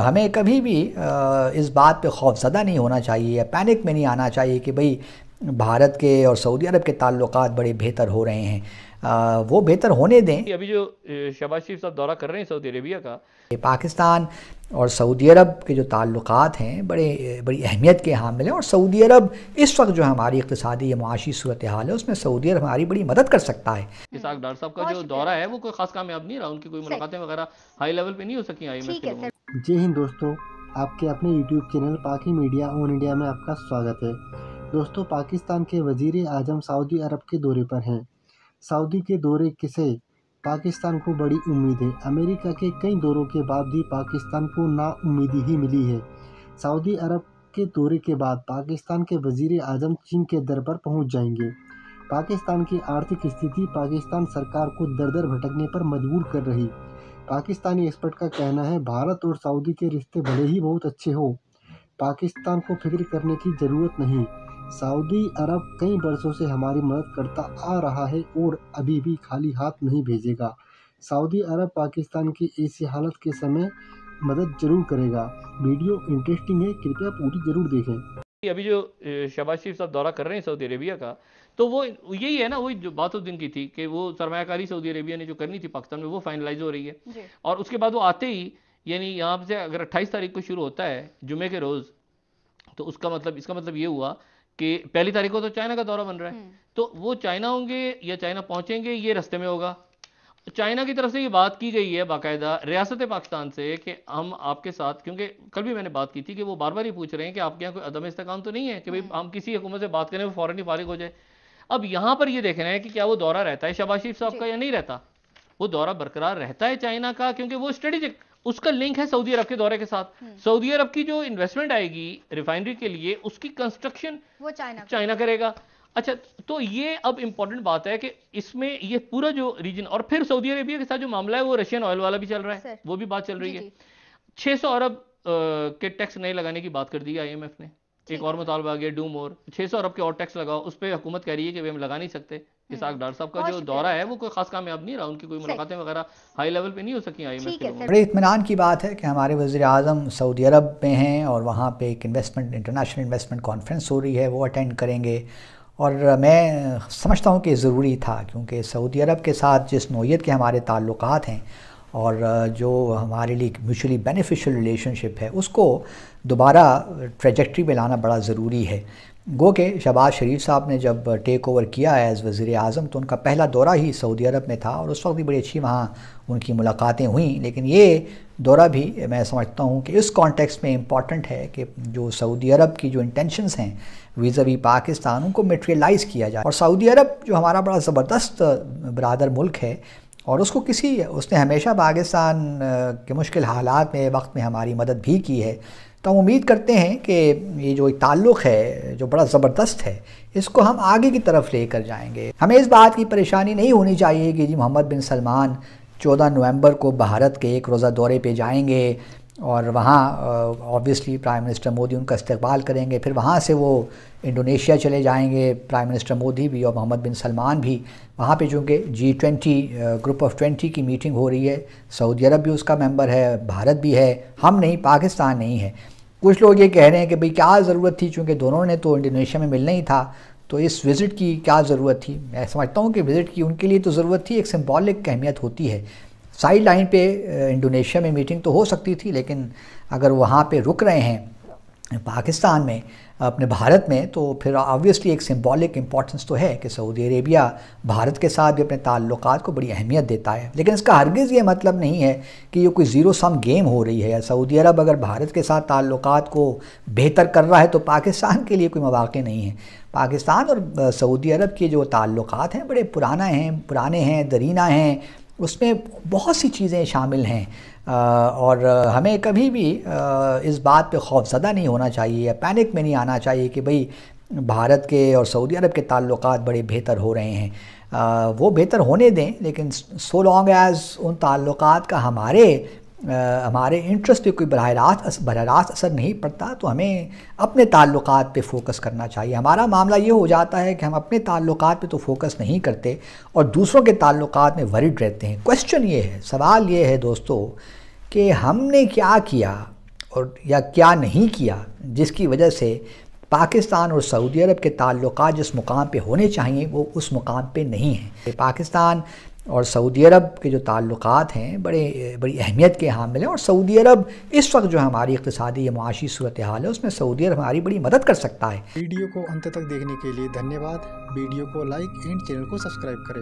तो हमें कभी भी इस बात पे खौफजदा नहीं होना चाहिए या पैनिक में नहीं आना चाहिए कि भाई भारत के और सऊदी अरब के ताल्लुक बड़े बेहतर हो रहे हैं आ, वो बेहतर होने दें अभी जो शबाज शरीफ साहब दौरा कर रहे हैं सऊदी अरबिया का पाकिस्तान और सऊदी अरब के जो ताल्लुक हैं बड़े बड़ी अहमियत के हामिल हैं और सऊदी अरब इस वक्त जो हमारी इकतदी या माशी सूरत हाल है उसमें सऊदी अरब हमारी बड़ी मदद कर सकता है इसाक साहब का जो दौरा है वो कोई खास कामयाब नहीं रहा उनकी कोई मुलाकातें वगैरह हाई लेवल पे नहीं हो सकी आई जय हिंद दोस्तों आपके अपने YouTube channel Paki media on India में आपका स्वागत है दोस्तों पाकिस्तान के वजीर आजम सऊदी अरब के दौरे पर हैं सऊदी के दौरे से पाकिस्तान को बड़ी उम्मीद है अमेरिका के कई दौरों के बाद भी पाकिस्तान को नाउमीदी ही मिली है सऊदी अरब के दौरे के बाद पाकिस्तान के वजीर आजम चीन के दर पर पहुँच जाएंगे पाकिस्तान की आर्थिक स्थिति पाकिस्तान सरकार को दर दर भटकने पर मजबूर कर रही पाकिस्तानी एक्सपर्ट का कहना है भारत और सऊदी के रिश्ते भले ही बहुत अच्छे हो पाकिस्तान को फिक्र करने की ज़रूरत नहीं सऊदी अरब कई बरसों से हमारी मदद करता आ रहा है और अभी भी खाली हाथ नहीं भेजेगा सऊदी अरब पाकिस्तान की ऐसी हालत के समय मदद जरूर करेगा वीडियो इंटरेस्टिंग है कृपया पूरी जरूर देखें अभी जो शबाज शरीफ साहब दौरा कर रहे हैं सऊदी अरेबिया का तो वो यही है ना वही जो बात उस दिन की थी कि वो सरमाकारी सऊदी अरेबिया ने जो करनी थी पाकिस्तान में वो फाइनलाइज हो रही है और उसके बाद वो आते ही यानी यहाँ से अगर अट्ठाईस तारीख को शुरू होता है जुमे के रोज़ तो उसका मतलब इसका मतलब ये हुआ कि पहली तारीख को तो चाइना का दौरा बन रहा है हम्म। तो वो चाइना होंगे या चाइना पहुंचेंगे ये रस्ते में होगा चाइना की तरफ से ये बात की गई है बाकायदा रियासत पाकिस्तान से कि हम आपके साथ क्योंकि कल भी मैंने बात की थी कि वो बार बार ही पूछ रहे हैं कि आपके यहाँ कोई अदम इस्तेकाम तो नहीं है कि भाई हम्म। हम किसी हुकूमत से बात करें वो फ़ौरन ही फारिग हो जाए अब यहाँ पर ये देख रहे हैं कि क्या वो दौरा रहता है शबाज शरीफ साहब का या नहीं रहता वो दौरा बरकरार रहता है चाइना का क्योंकि वो स्ट्रेटेजिक उसका लिंक है सऊदी अरब के दौरे के साथ हम्म। सऊदी अरब की जो इन्वेस्टमेंट आएगी रिफाइनरी के लिए उसकी कंस्ट्रक्शन वो चाइना चाइना करेगा अच्छा तो ये अब इंपॉर्टेंट बात है कि इसमें ये पूरा जो रीजन और फिर सऊदी अरेबिया के साथ जो मामला है वो रशियन ऑयल वाला भी चल रहा है वो भी बात चल रही है छह सौ अरब के टैक्स नहीं लगाने की बात कर दी आई एम एफ ने एक और मुतालबा आ गया डूम और छह सौ अरब के और टैक्स लगाओ उस पर हुकूमत कह रही है कि हम लगा नहीं सकते हम्म। इसाक डार साहब का जो दौरा है वो कोई खास कामयाब नहीं रहा उनकी कोई मुलाकातें वगैरह हाई लेवल पे नहीं हो सकी आई एम बड़े इतमान की बात है कि हमारे वजी अजम सऊदी अरब में हैं और वहाँ पे एक इन्वेस्टमेंट इंटरनेशनल इन्वेस्टमेंट कॉन्फ्रेंस हो रही है वो अटेंड करेंगे और मैं समझता हूँ कि ज़रूरी था क्योंकि सऊदी अरब के साथ जिस नोयत के हमारे ताल्लुक हैं और जो हमारे लिए म्यूचुअली बेनिफिशियल रिलेशनशिप है उसको दोबारा ट्रेजेक्ट्री में लाना बड़ा ज़रूरी है गो के शहबाज शरीफ साहब ने जब टेक ओवर किया एज़ वज़ी अजम तो उनका पहला दौरा ही सऊदी अरब में था और उस वक्त भी बड़ी अच्छी वहाँ उनकी मुलाकातें हुई लेकिन ये दौरा भी मैं समझता हूँ कि इस कॉन्टेक्स्ट में इम्पॉर्टेंट है कि जो सऊदी अरब की जो इंटेंशंस हैं वीज़ा वी पाकिस्तान उनको मेट्रियलाइज़ किया जाए और सऊदी अरब जो हमारा बड़ा ज़बरदस्त बरदर मुल्क है और उसको किसी उसने हमेशा पाकिस्तान के मुश्किल हालात में वक्त में हमारी मदद भी की है तो हम उम्मीद करते हैं कि ये जो ताल्लुक़ है जो बड़ा ज़बरदस्त है इसको हम आगे की तरफ लेकर जाएंगे हमें इस बात की परेशानी नहीं होनी चाहिए कि जी मोहम्मद बिन सलमान 14 नवंबर को भारत के एक रोज़ा दौरे पे जाएंगे और वहाँ ऑब्वियसली प्राइम मिनिस्टर मोदी उनका इस्तेबाल करेंगे फिर वहाँ से वो इंडोनेशिया चले जाएंगे प्राइम मिनिस्टर मोदी भी और मोहम्मद बिन सलमान भी वहाँ पे चूँकि G twenty group of twenty की मीटिंग हो रही है सऊदी अरब भी उसका मेंबर है भारत भी है हम नहीं पाकिस्तान नहीं है कुछ लोग ये कह रहे हैं कि भाई क्या ज़रूरत थी चूँकि दोनों ने तो इंडोनेशिया में मिलना ही था तो इस विज़िट की क्या ज़रूरत थी मैं समझता हूँ कि विज़िट की उनके लिए तो ज़रूरत थी एक सिम्बॉलिक अहमियत होती है साइड लाइन पे इंडोनेशिया में मीटिंग तो हो सकती थी लेकिन अगर वहाँ पे रुक रहे हैं पाकिस्तान में अपने भारत में तो फिर ऑब्वियसली एक सिंबॉलिक इम्पॉर्टेंस तो है कि सऊदी अरेबिया भारत के साथ भी अपने ताल्लुक को बड़ी अहमियत देता है लेकिन इसका हरगिज़ ये मतलब नहीं है कि ये कोई ज़ीरो सम गेम हो रही है सऊदी अरब अगर भारत के साथ ताल्लुक को बेहतर कर रहा है तो पाकिस्तान के लिए कोई मौाक़े नहीं है पाकिस्तान और सऊदी अरब के जो ताल्लुक हैं बड़े पुराना हैं पुराने हैं दरीना हैं उसमें बहुत सी चीज़ें शामिल हैं और हमें कभी भी इस बात पे खौफजदा नहीं होना चाहिए या पैनिक में नहीं आना चाहिए कि भाई भारत के और सऊदी अरब के ताल्लुक बड़े बेहतर हो रहे हैं आ, वो बेहतर होने दें लेकिन सो लॉन्ग एज़ उन ताल्लुक का हमारे हमारे इंटरेस्ट पे कोई बरह रास्त बरह रास्त असर नहीं पड़ता तो हमें अपने ताल्लुक़ पे फ़ोकस करना चाहिए हमारा मामला ये हो जाता है कि हम अपने ताल्लुक़ पे तो फ़ोकस नहीं करते और दूसरों के ताल्लुक़ में वरिड रहते हैं क्वेश्चन ये है सवाल ये है दोस्तों कि हमने क्या किया और या क्या नहीं किया जिसकी वजह से पाकिस्तान और सऊदी अरब के ताल्लुक जिस मुकाम पे होने चाहिए वो उस मुकाम पे नहीं हैं पाकिस्तान और सऊदी अरब के जो ताल्लुक़ हैं बड़े बड़ी अहमियत के हामिल हैं और सऊदी अरब इस वक्त जो हमारी इकतदी या माशी सूरत हाल है उसमें सऊदी अरब हमारी बड़ी मदद कर सकता है वीडियो को अंत तक देखने के लिए धन्यवाद वीडियो को लाइक एंड चैनल को सब्सक्राइब करें